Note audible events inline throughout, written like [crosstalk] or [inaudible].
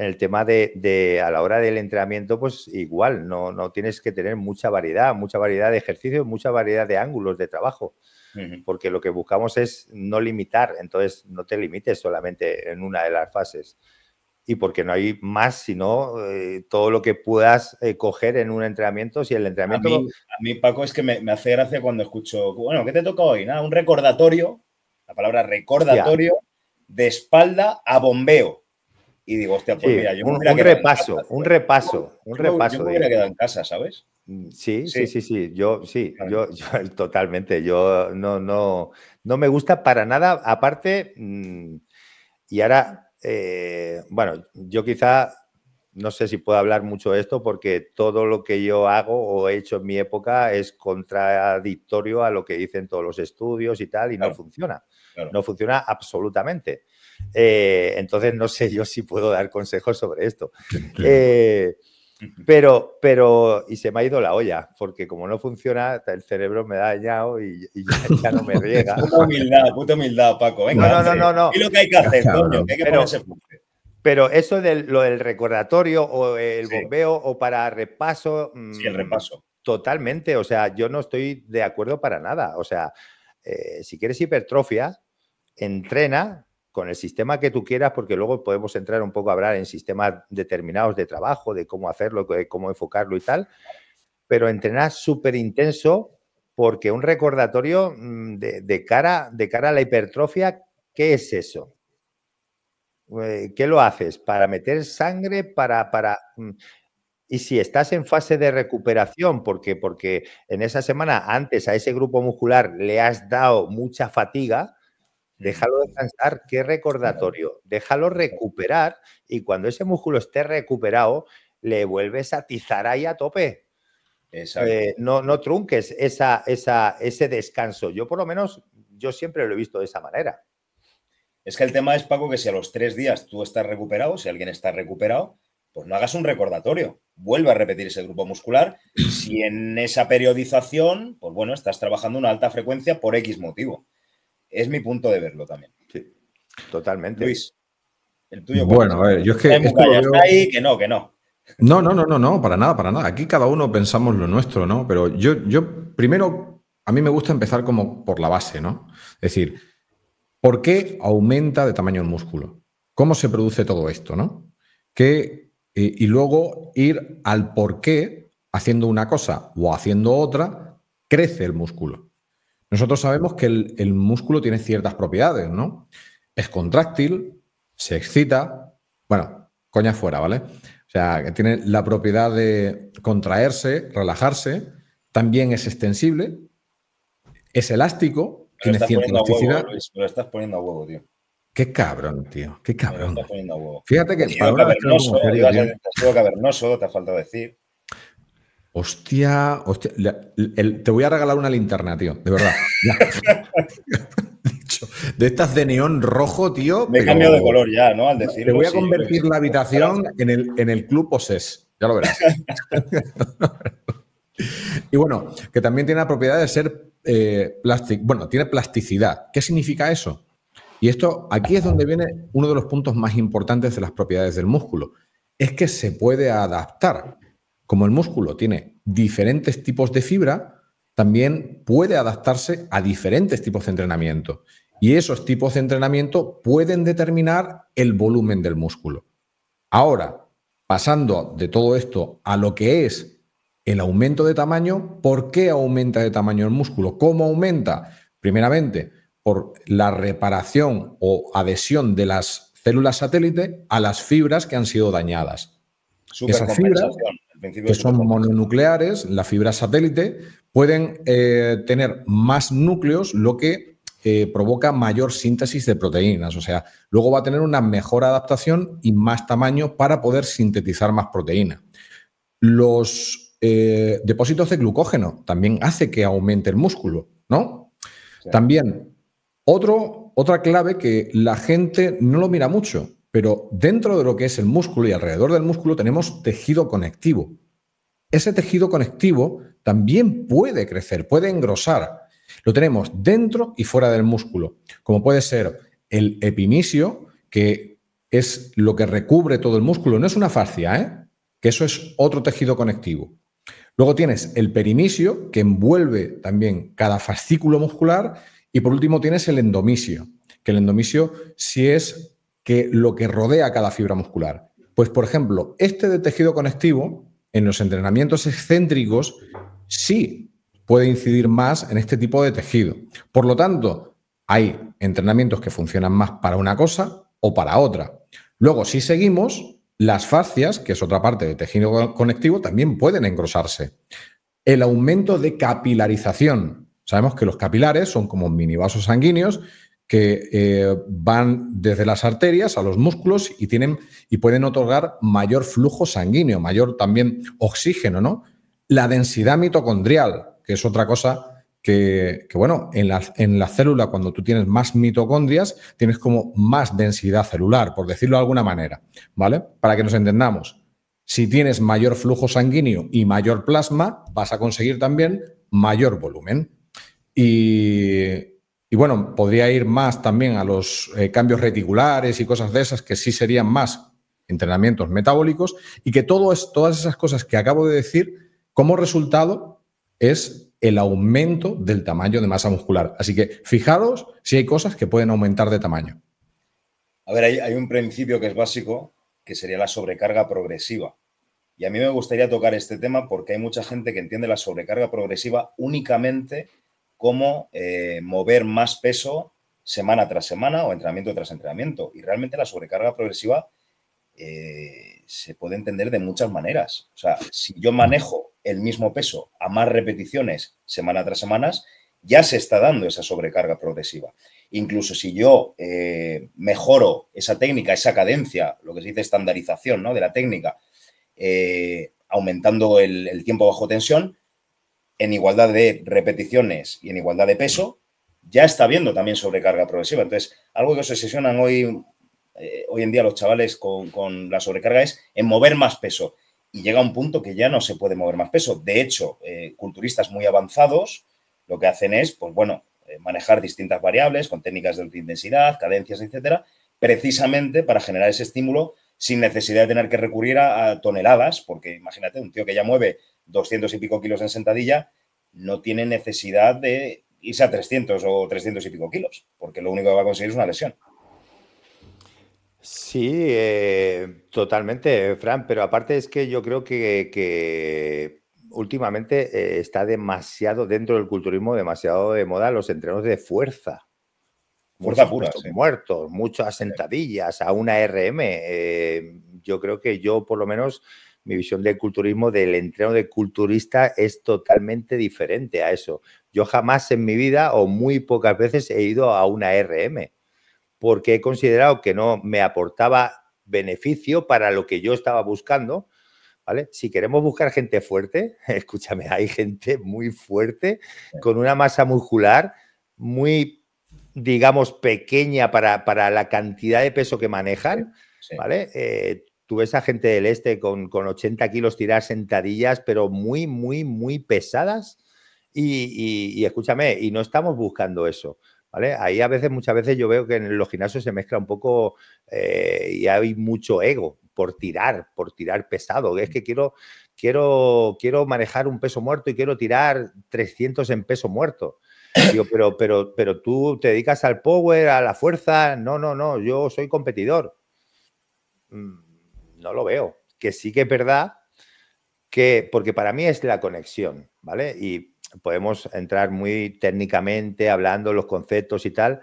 en el tema de, a la hora del entrenamiento, pues igual, no, no tienes que tener mucha variedad, mucha variedad de ejercicios, mucha variedad de ángulos de trabajo, porque lo que buscamos es no limitar, entonces no te limites solamente en una de las fases. Y porque no hay más, sino eh, todo lo que puedas eh, coger en un entrenamiento. Si el entrenamiento. A mí, Paco, es que me, hace gracia cuando escucho. Bueno, ¿qué te toca hoy? un recordatorio, la palabra recordatorio, de espalda a bombeo y digo, hostia, pues mira, yo un, repaso un repaso, un repaso, un yo, repaso. Yo me hubiera quedado en casa, ¿sabes? Mm, sí, sí, sí, sí, yo sí, [laughs] yo, totalmente, yo no, no, no me gusta para nada, aparte, mm, y ahora, eh, bueno, yo quizá no sé si puedo hablar mucho de esto porque todo lo que yo hago o he hecho en mi época es contradictorio a lo que dicen todos los estudios y tal, y no funciona, no funciona absolutamente. Eh, entonces no sé yo si puedo dar consejos sobre esto. Eh, pero, pero, y se me ha ido la olla, porque como no funciona, el cerebro me da dañado y, ya, no me riega. Puta humildad, puta humildad, Paco. Venga, no, no, no, lo que hay que hacer, pero, eso de lo del recordatorio o el bombeo o para repaso. Mm, repaso. Totalmente. O sea, yo no estoy de acuerdo para nada. O sea, eh, si quieres hipertrofia, entrena con el sistema que tú quieras, porque luego podemos entrar un poco a hablar en sistemas determinados de trabajo, de cómo hacerlo, de cómo enfocarlo y tal, pero entrenar súper intenso porque un recordatorio mm, de, de, cara, de cara a la hipertrofia, ¿qué es eso? Eh, ¿Qué lo haces? ¿Para meter sangre? ¿Para...? para mm? y si estás en fase de recuperación, porque, porque en esa semana antes a ese grupo muscular le has dado mucha fatiga, déjalo descansar, qué recordatorio, déjalo recuperar y cuando ese músculo esté recuperado, le vuelves a tizar ahí a tope. Eh, no, no trunques esa, ese descanso. Yo por lo menos, yo siempre lo he visto de esa manera. Es que el tema es, Paco, que si a los tres días tú estás recuperado, si alguien está recuperado, pues no hagas un recordatorio. Vuelve a repetir ese grupo muscular. Si en esa periodización, pues bueno, estás trabajando una alta frecuencia por X motivo. Es mi punto de verlo también. totalmente. Luis, el tuyo. Bueno, a ver, yo es que. que no, que no. No, no, no, no, no, para nada, para nada. Aquí cada uno pensamos lo nuestro, ¿no? Pero yo, yo primero, a mí me gusta empezar como por la base, ¿no? Es decir, ¿por qué aumenta de tamaño el músculo? ¿Cómo se produce todo esto, no? Que, y luego ir al por qué haciendo una cosa o haciendo otra, crece el músculo. Nosotros sabemos que el, músculo tiene ciertas propiedades, ¿no? Es contráctil, se excita, bueno, coña fuera, ¿vale? O sea, que tiene la propiedad de contraerse, relajarse, también es extensible, es elástico, tiene cierta elasticidad. Huevo, estás poniendo a huevo, tío. Qué cabrón, tío. Qué cabrón. Estás poniendo a huevo. Fíjate que. el sido eh, cavernoso, te ha faltado decir. Hostia, te voy a regalar una linterna, tío. De verdad. [laughs] de estas de neón rojo, tío. Me he cambiado de color ya, ¿no? Al decir. Te voy a convertir la habitación en el, en el club poses. Ya lo verás. [laughs] y bueno, que también tiene la propiedad de ser eh, plástico. Bueno, tiene plasticidad. ¿Qué significa eso? Y esto, aquí es donde viene uno de los puntos más importantes de las propiedades del músculo. Es que se puede adaptar como el músculo tiene diferentes tipos de fibra, también puede adaptarse a diferentes tipos de entrenamiento. Y esos tipos de entrenamiento pueden determinar el volumen del músculo. Ahora, pasando de todo esto a lo que es el aumento de tamaño, ¿por qué aumenta de tamaño el músculo? ¿Cómo aumenta? Primeramente, por la reparación o adhesión de las células satélite a las fibras que han sido dañadas. Esas fibras, que son mononucleares, la fibra satélite, pueden eh, tener más núcleos, lo que eh, provoca mayor síntesis de proteínas. O sea, luego va a tener una mejor adaptación y más tamaño para poder sintetizar más proteína. Los eh, depósitos de glucógeno también hace que aumente el músculo, ¿no? También, otro, otra clave que la gente no lo mira mucho, pero dentro de lo que es el músculo y alrededor del músculo tenemos tejido conectivo. Ese tejido conectivo también puede crecer, puede engrosar. Lo tenemos dentro y fuera del músculo, como puede ser el epimisio, que es lo que recubre todo el músculo. No es una fascia, ¿eh? que eso es otro tejido conectivo. Luego tienes el perimisio, que envuelve también cada fascículo muscular. Y por último tienes el endomisio, que el endomisio sí es que lo que rodea cada fibra muscular. Pues, por ejemplo, este de tejido conectivo, en los entrenamientos excéntricos, sí puede incidir más en este tipo de tejido. Por lo tanto, hay entrenamientos que funcionan más para una cosa o para otra. Luego, si seguimos, las fascias, que es otra parte de tejido conectivo, también pueden engrosarse. El aumento de capilarización. Sabemos que los capilares son como mini vasos sanguíneos que eh, van desde las arterias a los músculos y, tienen, y pueden otorgar mayor flujo sanguíneo, mayor también oxígeno, ¿no? La densidad mitocondrial, que es otra cosa que, que bueno, en la, en la célula cuando tú tienes más mitocondrias, tienes como más densidad celular, por decirlo de alguna manera, ¿vale? Para que nos entendamos. Si tienes mayor flujo sanguíneo y mayor plasma, vas a conseguir también mayor volumen. Y, y bueno, podría ir más también a los eh, cambios reticulares y cosas de esas que sí serían más entrenamientos metabólicos y que todas esas cosas que acabo de decir, como resultado es el aumento del tamaño de masa muscular. Así que fijaros si hay cosas que pueden aumentar de tamaño. A ver, hay un principio que es básico, que sería la sobrecarga progresiva. Y a mí me gustaría tocar este tema porque hay mucha gente que entiende la sobrecarga progresiva únicamente cómo eh, mover más peso semana tras semana o entrenamiento tras entrenamiento. Y realmente la sobrecarga progresiva eh, se puede entender de muchas maneras. O sea, si yo manejo el mismo peso a más repeticiones semana tras semana, ya se está dando esa sobrecarga progresiva. Incluso si yo eh, mejoro esa técnica, esa cadencia, lo que se dice estandarización ¿no? de la técnica, aumentando el tiempo bajo tensión, en igualdad de repeticiones y en igualdad de peso, ya está viendo también sobrecarga progresiva. Entonces, algo que se sesionan hoy, eh, hoy en día los chavales con, con, la sobrecarga es en mover más peso. Y llega un punto que ya no se puede mover más peso. De hecho, eh, culturistas muy avanzados lo que hacen es, pues bueno, eh, manejar distintas variables con técnicas de alta intensidad, cadencias, etcétera, precisamente para generar ese estímulo sin necesidad de tener que recurrir a, toneladas, porque imagínate, un tío que ya mueve 200 y pico kilos en sentadilla, no tiene necesidad de irse a 300 o 300 y pico kilos, porque lo único que va a conseguir es una lesión. Sí, eh, totalmente, Fran, pero aparte es que yo creo que, últimamente eh, está demasiado dentro del culturismo, demasiado de moda los entrenos de fuerza muertos, muchas sentadillas, a una RM. Eh, yo creo que yo, por lo menos, mi visión del culturismo, del entreno de culturista, es totalmente diferente a eso. Yo jamás en mi vida o muy pocas veces he ido a una RM porque he considerado que no me aportaba beneficio para lo que yo estaba buscando. ¿Vale? Si queremos buscar gente fuerte, [laughs] escúchame, hay gente muy fuerte, con una masa muscular muy digamos, pequeña para, para la cantidad de peso que manejan, ¿vale? Eh, tú ves a gente del este con, con 80 kilos tirar sentadillas, pero muy, muy, muy pesadas. Y, escúchame, y no estamos buscando eso. ¿Vale? Ahí a veces, muchas veces yo veo que en los gimnasios se mezcla un poco eh, y hay mucho ego por tirar, por tirar pesado. Es que quiero, quiero, quiero manejar un peso muerto y quiero tirar 300 en peso muerto pero, pero, pero tú te dedicas al power, a la fuerza. No, no, no, yo soy competidor. Mm, no lo veo. Que sí que es verdad que, porque para mí es la conexión, ¿vale? Y podemos entrar muy técnicamente hablando los conceptos y tal.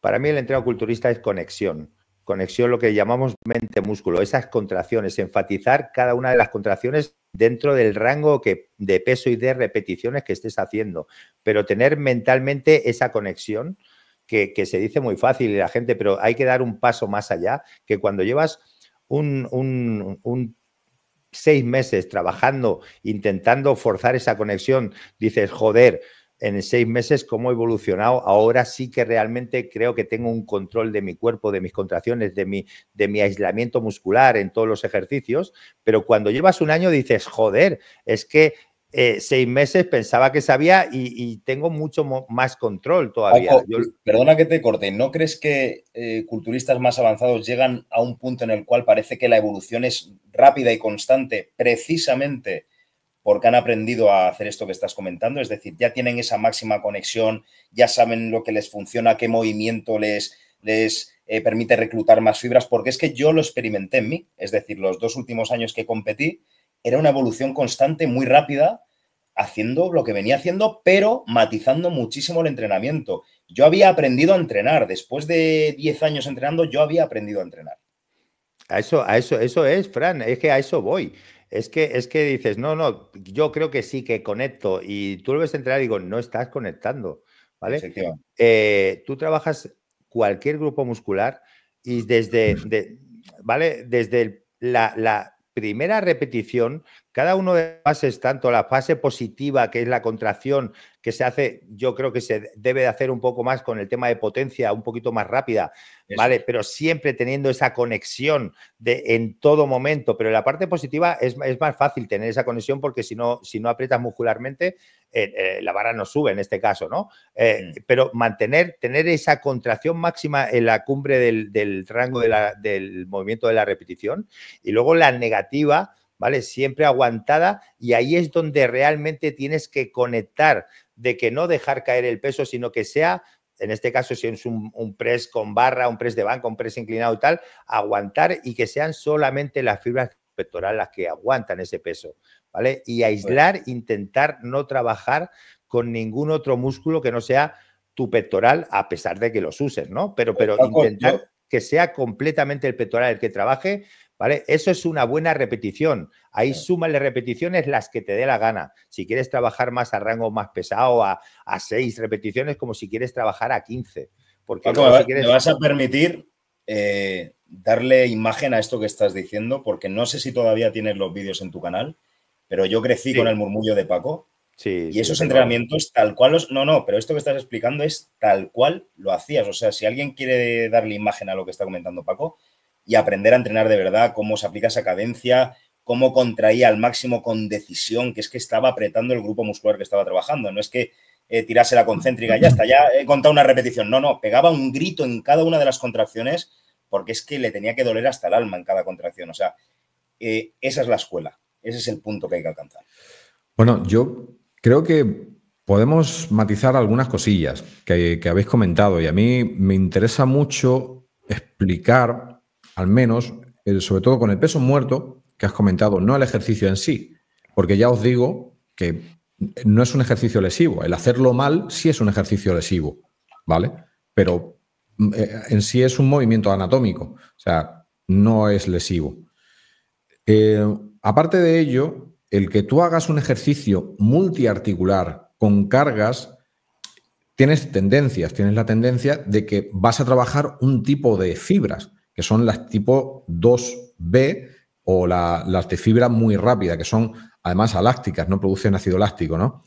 Para mí el entrenamiento culturista es conexión conexión, lo que llamamos mente-músculo, esas contracciones, enfatizar cada una de las contracciones dentro del rango que, de peso y de repeticiones que estés haciendo, pero tener mentalmente esa conexión que, se dice muy fácil y la gente, pero hay que dar un paso más allá, que cuando llevas un, un seis meses trabajando, intentando forzar esa conexión, dices, joder, en seis meses cómo he evolucionado. Ahora sí que realmente creo que tengo un control de mi cuerpo, de mis contracciones, de mi, de mi aislamiento muscular en todos los ejercicios. Pero cuando llevas un año dices, joder, es que eh, seis meses pensaba que sabía y, tengo mucho más control todavía. Perdona que te corte, ¿no crees que eh, culturistas más avanzados llegan a un punto en el cual parece que la evolución es rápida y constante precisamente? porque han aprendido a hacer esto que estás comentando, es decir, ya tienen esa máxima conexión, ya saben lo que les funciona, qué movimiento les, les eh, permite reclutar más fibras, porque es que yo lo experimenté en mí, es decir, los dos últimos años que competí, era una evolución constante, muy rápida, haciendo lo que venía haciendo, pero matizando muchísimo el entrenamiento. Yo había aprendido a entrenar, después de 10 años entrenando, yo había aprendido a entrenar. A eso, a eso, eso es, Fran, es que a eso voy. Es que, es que dices, no, no, yo creo que sí que conecto y tú lo ves entrar y digo, no estás conectando, ¿vale? Eh, tú trabajas cualquier grupo muscular y desde, ¿vale? Desde la, la, primera repetición, cada uno de las fases, tanto la fase positiva, que es la contracción, que se hace, yo creo que se debe de hacer un poco más con el tema de potencia, un poquito más rápida, ¿vale? Pero siempre teniendo esa conexión de, en todo momento. Pero la parte positiva es, más fácil tener esa conexión porque si no, si no aprietas muscularmente, eh, eh, la vara no sube en este caso, ¿no? Eh, pero mantener, tener esa contracción máxima en la cumbre del, rango del movimiento de la repetición y luego la negativa. ¿Vale? Siempre aguantada y ahí es donde realmente tienes que conectar de que no dejar caer el peso, sino que sea en este caso, si es un, press con barra, un press de banco, un press inclinado y tal, aguantar y que sean solamente las fibras pectorales las que aguantan ese peso, ¿vale? Y aislar, intentar no trabajar con ningún otro músculo que no sea tu pectoral, a pesar de que los uses, ¿no? Pero, pero intentar que sea completamente el pectoral el que trabaje, ¿vale? Eso es una buena repetición. Ahí súmale repeticiones las que te dé la gana. Si quieres trabajar más a rango más pesado, a, seis repeticiones, como si quieres trabajar a 15. Porque ¿me vas a permitir eh, darle imagen a esto que estás diciendo? Porque no sé si todavía tienes los vídeos en tu canal, pero yo crecí con el murmullo de Paco. Sí, y esos entrenamientos tal cual los... No, no, pero esto que estás explicando es tal cual lo hacías. O sea, si alguien quiere darle imagen a lo que está comentando Paco y aprender a entrenar de verdad, cómo se aplica esa cadencia, cómo contraía al máximo con decisión, que es que estaba apretando el grupo muscular que estaba trabajando. No es que eh, tirase la concéntrica, ya está, ya he contado una repetición. No, no, pegaba un grito en cada una de las contracciones porque es que le tenía que doler hasta el alma en cada contracción. O sea, eh, esa es la escuela, ese es el punto que hay que alcanzar. Bueno, yo creo que podemos matizar algunas cosillas que, habéis comentado y a mí me interesa mucho explicar, al menos, eh, sobre todo con el peso muerto, que has comentado, no el ejercicio en sí, porque ya os digo que no es un ejercicio lesivo. El hacerlo mal sí es un ejercicio lesivo, ¿vale? Pero mm, eh, en sí es un movimiento anatómico, o sea, no es lesivo. Eh, aparte de ello, el que tú hagas un ejercicio multiarticular con cargas, tienes tendencias, tienes la tendencia de que vas a trabajar un tipo de fibras, que son las tipo 2B, o las de fibra muy rápida, que son además alásticas no producen ácido elástico... ¿no?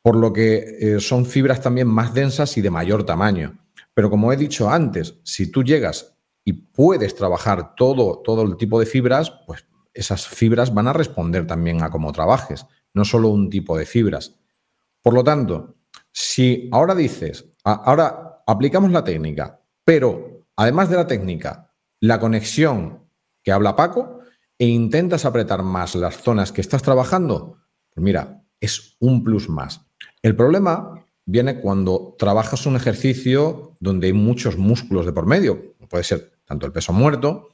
Por lo que eh, son fibras también más densas y de mayor tamaño. Pero como he dicho antes, si tú llegas y puedes trabajar todo, todo el tipo de fibras, pues esas fibras van a responder también a cómo trabajes, no solo un tipo de fibras. Por lo tanto, si ahora dices, ah, ahora aplicamos la técnica, pero además de la técnica, la conexión que habla Paco, e intentas apretar más las zonas que estás trabajando, pues mira, es un plus más. El problema viene cuando trabajas un ejercicio donde hay muchos músculos de por medio. Puede ser tanto el peso muerto,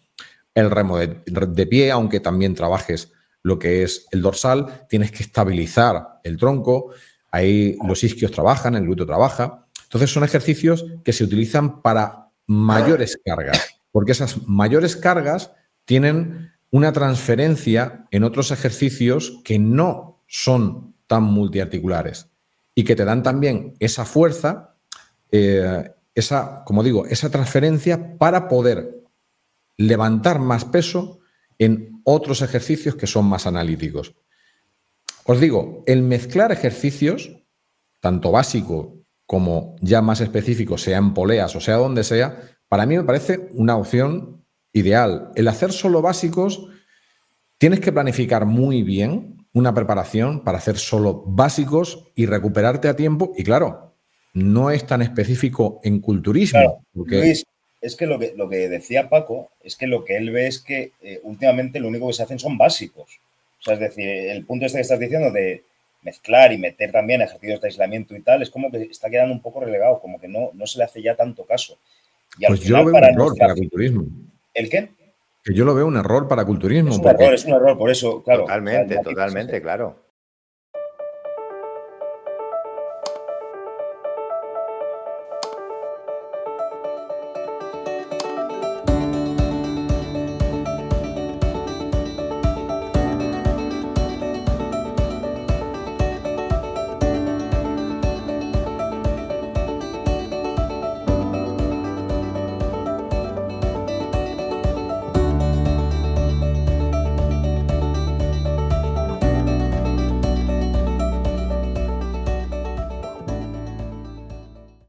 el remo de, de pie, aunque también trabajes lo que es el dorsal, tienes que estabilizar el tronco, ahí los isquios trabajan, el glúteo trabaja. Entonces son ejercicios que se utilizan para mayores cargas, porque esas mayores cargas tienen una transferencia en otros ejercicios que no son tan multiarticulares y que te dan también esa fuerza, eh, esa, como digo, esa transferencia para poder levantar más peso en otros ejercicios que son más analíticos. Os digo, el mezclar ejercicios, tanto básico como ya más específico, sea en poleas o sea donde sea, para mí me parece una opción ideal. El hacer solo básicos, tienes que planificar muy bien una preparación para hacer solo básicos y recuperarte a tiempo. Y claro, no es tan específico en culturismo. Luis, es que lo, que decía Paco es que lo que él ve es que eh, últimamente lo único que se hacen son básicos. O sea, es decir, el punto este que estás diciendo de mezclar y meter también ejercicios de aislamiento y tal, es como que está quedando un poco relegado, como que no, no se le hace ya tanto caso. pues yo veo para culturismo. ¿El qué? Que yo lo veo un error para culturismo. Es un error, es un error, por eso, claro. Totalmente, totalmente, claro.